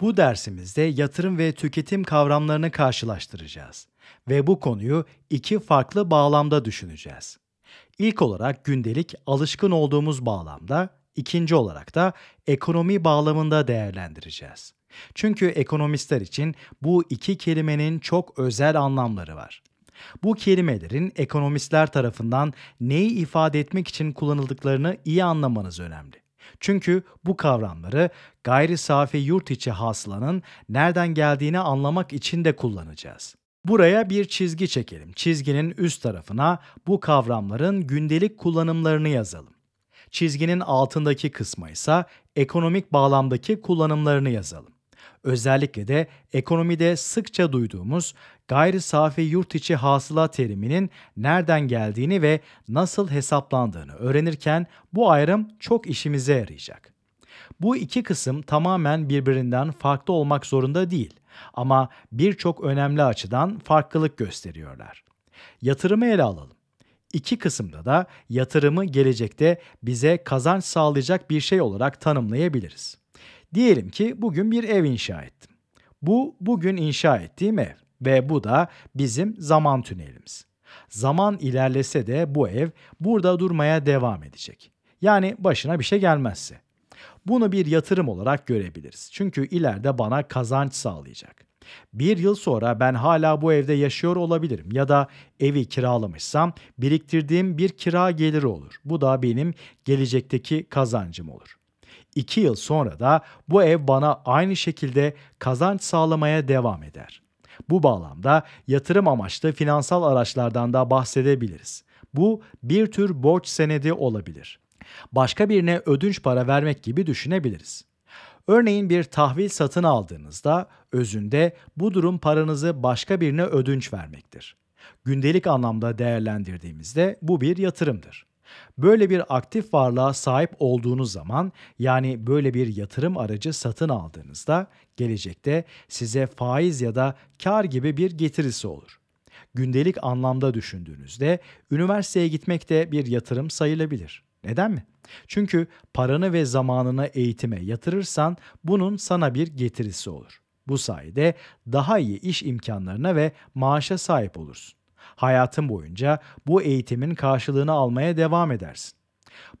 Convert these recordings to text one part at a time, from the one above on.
Bu dersimizde yatırım ve tüketim kavramlarını karşılaştıracağız ve bu konuyu iki farklı bağlamda düşüneceğiz. İlk olarak gündelik alışkın olduğumuz bağlamda, ikinci olarak da ekonomi bağlamında değerlendireceğiz. Çünkü ekonomistler için bu iki kelimenin çok özel anlamları var. Bu kelimelerin ekonomistler tarafından neyi ifade etmek için kullanıldıklarını iyi anlamanız önemli. Çünkü bu kavramları gayri safi yurt içi hasılanın nereden geldiğini anlamak için de kullanacağız. Buraya bir çizgi çekelim. Çizginin üst tarafına bu kavramların gündelik kullanımlarını yazalım. Çizginin altındaki kısma ise ekonomik bağlamdaki kullanımlarını yazalım. Özellikle de ekonomide sıkça duyduğumuz gayri safi yurt içi hasıla teriminin nereden geldiğini ve nasıl hesaplandığını öğrenirken bu ayrım çok işimize yarayacak. Bu iki kısım tamamen birbirinden farklı olmak zorunda değil ama birçok önemli açıdan farklılık gösteriyorlar. Yatırımı ele alalım. İki kısımda da yatırımı gelecekte bize kazanç sağlayacak bir şey olarak tanımlayabiliriz. Diyelim ki bugün bir ev inşa ettim. Bu bugün inşa ettiğim ev ve bu da bizim zaman tünelimiz. Zaman ilerlese de bu ev burada durmaya devam edecek. Yani başına bir şey gelmezse. Bunu bir yatırım olarak görebiliriz. Çünkü ileride bana kazanç sağlayacak. Bir yıl sonra ben hala bu evde yaşıyor olabilirim ya da evi kiralamışsam biriktirdiğim bir kira geliri olur. Bu da benim gelecekteki kazancım olur. 2 yıl sonra da bu ev bana aynı şekilde kazanç sağlamaya devam eder. Bu bağlamda yatırım amaçlı finansal araçlardan da bahsedebiliriz. Bu bir tür borç senedi olabilir. Başka birine ödünç para vermek gibi düşünebiliriz. Örneğin bir tahvil satın aldığınızda özünde bu durum paranızı başka birine ödünç vermektir. Gündelik anlamda değerlendirdiğimizde bu bir yatırımdır. Böyle bir aktif varlığa sahip olduğunuz zaman yani böyle bir yatırım aracı satın aldığınızda gelecekte size faiz ya da kar gibi bir getirisi olur. Gündelik anlamda düşündüğünüzde üniversiteye gitmek de bir yatırım sayılabilir. Neden mi? Çünkü paranı ve zamanını eğitime yatırırsan bunun sana bir getirisi olur. Bu sayede daha iyi iş imkanlarına ve maaşa sahip olursun. Hayatın boyunca bu eğitimin karşılığını almaya devam edersin.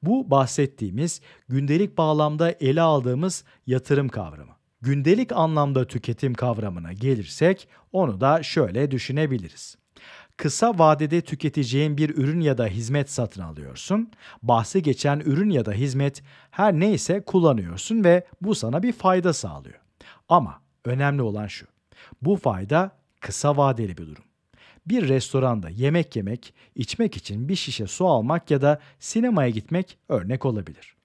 Bu bahsettiğimiz gündelik bağlamda ele aldığımız yatırım kavramı. Gündelik anlamda tüketim kavramına gelirsek onu da şöyle düşünebiliriz. Kısa vadede tüketeceğin bir ürün ya da hizmet satın alıyorsun. Bahsi geçen ürün ya da hizmet her neyse kullanıyorsun ve bu sana bir fayda sağlıyor. Ama önemli olan şu. Bu fayda kısa vadeli bir durum bir restoranda yemek yemek, içmek için bir şişe su almak ya da sinemaya gitmek örnek olabilir.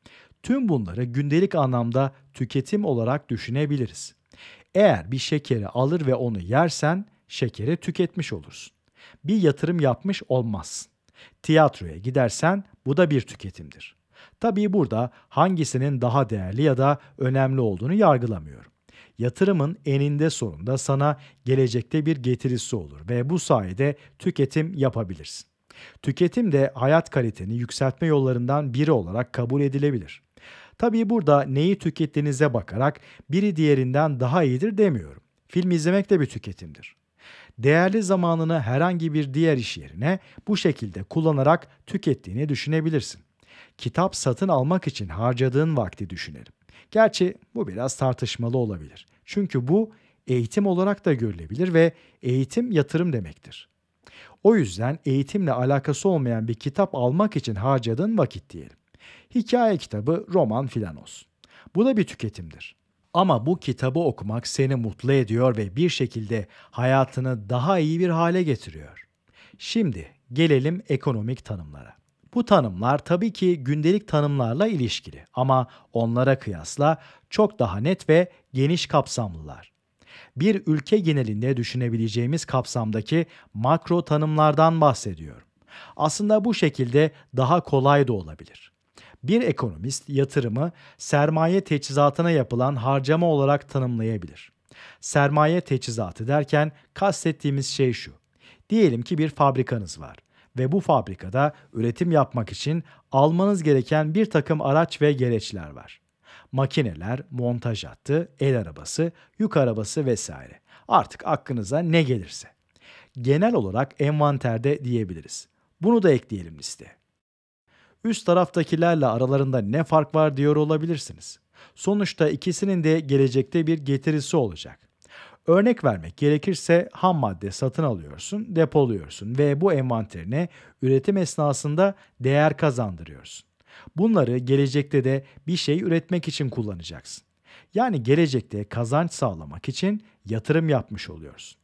Tüm bunları gündelik anlamda tüketim olarak düşünebiliriz. Eğer bir şekeri alır ve onu yersen şekeri tüketmiş olursun. Bir yatırım yapmış olmazsın. Tiyatroya gidersen bu da bir tüketimdir. Tabii burada hangisinin daha değerli ya da önemli olduğunu yargılamıyorum. Yatırımın eninde sonunda sana gelecekte bir getirisi olur ve bu sayede tüketim yapabilirsin. Tüketim de hayat kaliteni yükseltme yollarından biri olarak kabul edilebilir. Tabii burada neyi tükettiğinize bakarak biri diğerinden daha iyidir demiyorum. Film izlemek de bir tüketimdir. Değerli zamanını herhangi bir diğer iş yerine bu şekilde kullanarak tükettiğini düşünebilirsin. Kitap satın almak için harcadığın vakti düşünelim. Gerçi bu biraz tartışmalı olabilir. Çünkü bu eğitim olarak da görülebilir ve eğitim yatırım demektir. O yüzden eğitimle alakası olmayan bir kitap almak için harcadığın vakit diyelim. Hikaye kitabı, roman filan olsun. Bu da bir tüketimdir. Ama bu kitabı okumak seni mutlu ediyor ve bir şekilde hayatını daha iyi bir hale getiriyor. Şimdi gelelim ekonomik tanımlara. Bu tanımlar tabii ki gündelik tanımlarla ilişkili ama onlara kıyasla çok daha net ve geniş kapsamlılar. Bir ülke genelinde düşünebileceğimiz kapsamdaki makro tanımlardan bahsediyorum. Aslında bu şekilde daha kolay da olabilir. Bir ekonomist yatırımı sermaye teçhizatına yapılan harcama olarak tanımlayabilir. Sermaye teçhizatı derken kastettiğimiz şey şu. Diyelim ki bir fabrikanız var ve bu fabrikada üretim yapmak için almanız gereken bir takım araç ve gereçler var. Makineler, montaj hattı, el arabası, yük arabası vesaire. Artık aklınıza ne gelirse. Genel olarak envanterde diyebiliriz. Bunu da ekleyelim listeye. Üst taraftakilerle aralarında ne fark var diyor olabilirsiniz. Sonuçta ikisinin de gelecekte bir getirisi olacak. Örnek vermek gerekirse ham madde satın alıyorsun, depoluyorsun ve bu envanterine üretim esnasında değer kazandırıyorsun. Bunları gelecekte de bir şey üretmek için kullanacaksın. Yani gelecekte kazanç sağlamak için yatırım yapmış oluyorsun.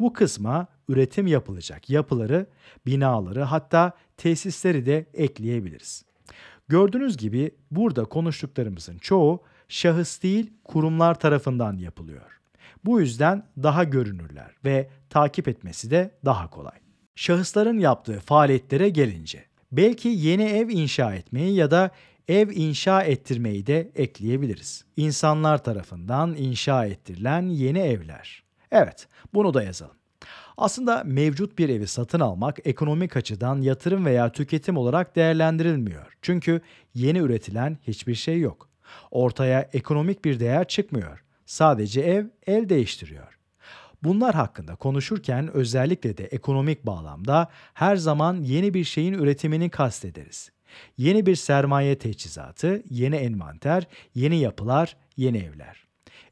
Bu kısma üretim yapılacak yapıları, binaları hatta tesisleri de ekleyebiliriz. Gördüğünüz gibi burada konuştuklarımızın çoğu şahıs değil kurumlar tarafından yapılıyor. Bu yüzden daha görünürler ve takip etmesi de daha kolay. Şahısların yaptığı faaliyetlere gelince belki yeni ev inşa etmeyi ya da ev inşa ettirmeyi de ekleyebiliriz. İnsanlar tarafından inşa ettirilen yeni evler. Evet, bunu da yazalım. Aslında mevcut bir evi satın almak ekonomik açıdan yatırım veya tüketim olarak değerlendirilmiyor. Çünkü yeni üretilen hiçbir şey yok. Ortaya ekonomik bir değer çıkmıyor. Sadece ev el değiştiriyor. Bunlar hakkında konuşurken özellikle de ekonomik bağlamda her zaman yeni bir şeyin üretimini kastederiz. Yeni bir sermaye teçhizatı, yeni envanter, yeni yapılar, yeni evler.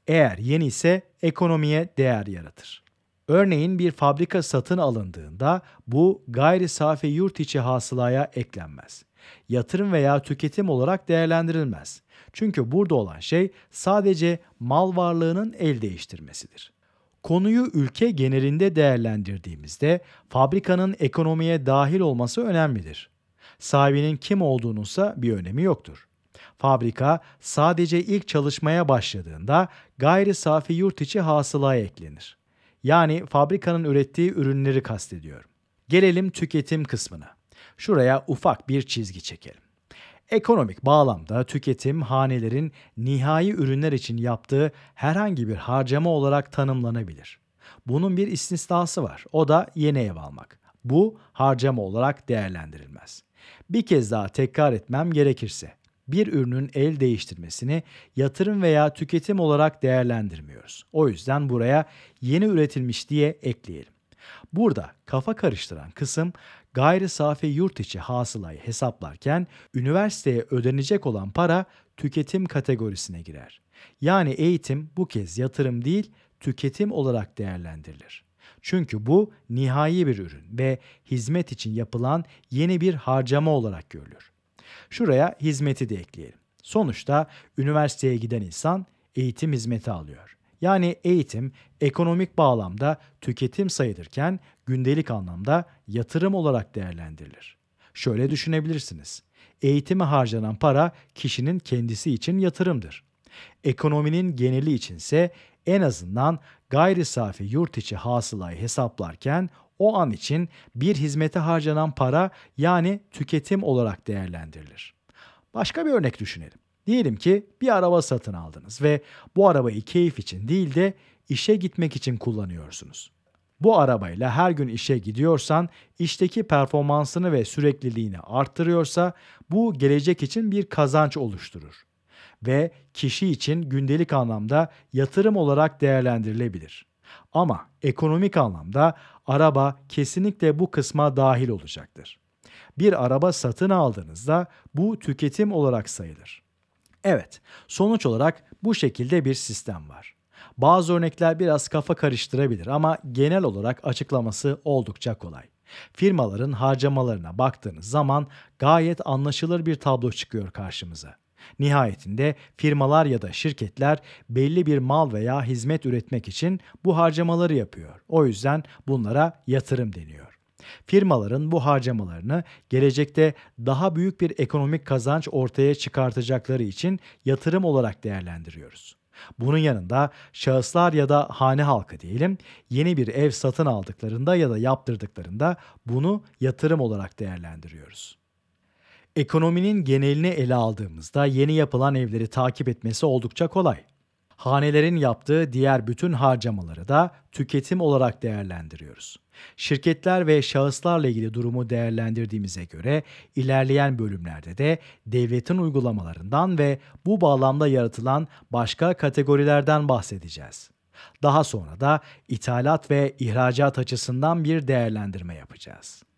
Eğer yeni ise ekonomiye değer yaratır. Örneğin bir fabrika satın alındığında bu gayri safi yurt içi hasılaya eklenmez. Yatırım veya tüketim olarak değerlendirilmez. Çünkü burada olan şey sadece mal varlığının el değiştirmesidir. Konuyu ülke genelinde değerlendirdiğimizde fabrikanın ekonomiye dahil olması önemlidir. Sahibinin kim olduğununsa bir önemi yoktur. Fabrika sadece ilk çalışmaya başladığında gayri safi yurt içi hasılaya eklenir. Yani fabrikanın ürettiği ürünleri kastediyorum. Gelelim tüketim kısmına şuraya ufak bir çizgi çekelim. Ekonomik bağlamda tüketim hanelerin nihai ürünler için yaptığı herhangi bir harcama olarak tanımlanabilir. Bunun bir istisnası var. O da yeni ev almak. Bu harcama olarak değerlendirilmez. Bir kez daha tekrar etmem gerekirse bir ürünün el değiştirmesini yatırım veya tüketim olarak değerlendirmiyoruz. O yüzden buraya yeni üretilmiş diye ekleyelim. Burada kafa karıştıran kısım Gayri safi yurt içi hasılayı hesaplarken üniversiteye ödenecek olan para tüketim kategorisine girer. Yani eğitim bu kez yatırım değil, tüketim olarak değerlendirilir. Çünkü bu nihai bir ürün ve hizmet için yapılan yeni bir harcama olarak görülür. Şuraya hizmeti de ekleyelim. Sonuçta üniversiteye giden insan eğitim hizmeti alıyor. Yani eğitim ekonomik bağlamda tüketim sayılırken gündelik anlamda yatırım olarak değerlendirilir. Şöyle düşünebilirsiniz. Eğitime harcanan para kişinin kendisi için yatırımdır. Ekonominin geneli içinse en azından gayri safi yurt içi hasılayı hesaplarken o an için bir hizmete harcanan para yani tüketim olarak değerlendirilir. Başka bir örnek düşünelim. Diyelim ki bir araba satın aldınız ve bu arabayı keyif için değil de işe gitmek için kullanıyorsunuz. Bu arabayla her gün işe gidiyorsan, işteki performansını ve sürekliliğini arttırıyorsa bu gelecek için bir kazanç oluşturur ve kişi için gündelik anlamda yatırım olarak değerlendirilebilir. Ama ekonomik anlamda araba kesinlikle bu kısma dahil olacaktır. Bir araba satın aldığınızda bu tüketim olarak sayılır. Evet, sonuç olarak bu şekilde bir sistem var. Bazı örnekler biraz kafa karıştırabilir ama genel olarak açıklaması oldukça kolay. Firmaların harcamalarına baktığınız zaman gayet anlaşılır bir tablo çıkıyor karşımıza. Nihayetinde firmalar ya da şirketler belli bir mal veya hizmet üretmek için bu harcamaları yapıyor. O yüzden bunlara yatırım deniyor firmaların bu harcamalarını gelecekte daha büyük bir ekonomik kazanç ortaya çıkartacakları için yatırım olarak değerlendiriyoruz. Bunun yanında şahıslar ya da hane halkı diyelim yeni bir ev satın aldıklarında ya da yaptırdıklarında bunu yatırım olarak değerlendiriyoruz. Ekonominin genelini ele aldığımızda yeni yapılan evleri takip etmesi oldukça kolay hanelerin yaptığı diğer bütün harcamaları da tüketim olarak değerlendiriyoruz. Şirketler ve şahıslarla ilgili durumu değerlendirdiğimize göre ilerleyen bölümlerde de devletin uygulamalarından ve bu bağlamda yaratılan başka kategorilerden bahsedeceğiz. Daha sonra da ithalat ve ihracat açısından bir değerlendirme yapacağız.